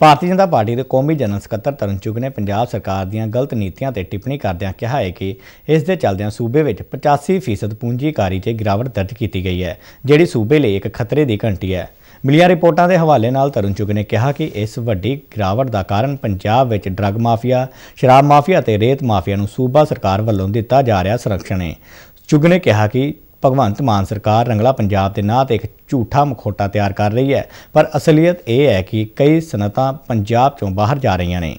ਭਾਰਤੀ ਜਨਤਾ party ਦੇ ਕੌਮੀ general ਸਕੱਤਰ ਤਰਨ ਚੁਗ ਨੇ ਪੰਜਾਬ ਸਰਕਾਰ ਦੀਆਂ ਗਲਤ ਨੀਤੀਆਂ ਤੇ ਟਿੱਪਣੀ ਕਰਦਿਆਂ ਕਿਹਾ ਹੈ ਕਿ ਇਸ ਦੇ ਚੱਲਦਿਆਂ ਸੂਬੇ ਵਿੱਚ 85% ਪੂੰਜੀਕਾਰੀ 'ਚ ਗਿਰਾਵਟ ਦਰਜ ਕੀਤੀ ਗਈ ਹੈ ਜਿਹੜੀ ਸੂਬੇ ਲਈ ਇੱਕ ਖਤਰੇ ਦੀ ਘੰਟੀ ਹੈ ਮਿਲੀਆਂ ਰਿਪੋਰਟਾਂ ਦੇ ਹਵਾਲੇ ਨਾਲ ਤਰਨ ਚੁਗ ਨੇ ਕਿਹਾ ਕਿ ਇਸ ਵੱਡੀ ਗਿਰਾਵਟ ਦਾ ਕਾਰਨ ਪੰਜਾਬ ਵਿੱਚ ਡਰੱਗ ਮਾਫੀਆ, ਸ਼ਰਾਬ ਮਾਫੀਆ ਤੇ ਰੇਤ ਮਾਫੀਆ ਨੂੰ ਸੂਬਾ ਸਰਕਾਰ ਵੱਲੋਂ ਦਿੱਤਾ ਜਾ ਰਿਹਾ ਸੰਰਕਸ਼ਣ ਹੈ ਚੁਗ ਨੇ ਕਿਹਾ ਕਿ ਭਗਵੰਤ ਮਾਨ ਸਰਕਾਰ ਰੰਗਲਾ ਪੰਜਾਬ ਦੇ ਨਾਂ ਤੇ ਇੱਕ ਝੂਠਾ ਮਖੌਟਾ ਤਿਆਰ ਕਰ ਰਹੀ ਹੈ ਪਰ ਅਸਲੀਅਤ ਇਹ ਹੈ ਕਿ ਕਈ ਸਨਤਾਂ ਪੰਜਾਬ ਚੋਂ ਬਾਹਰ ਜਾ ਰਹੀਆਂ ਨੇ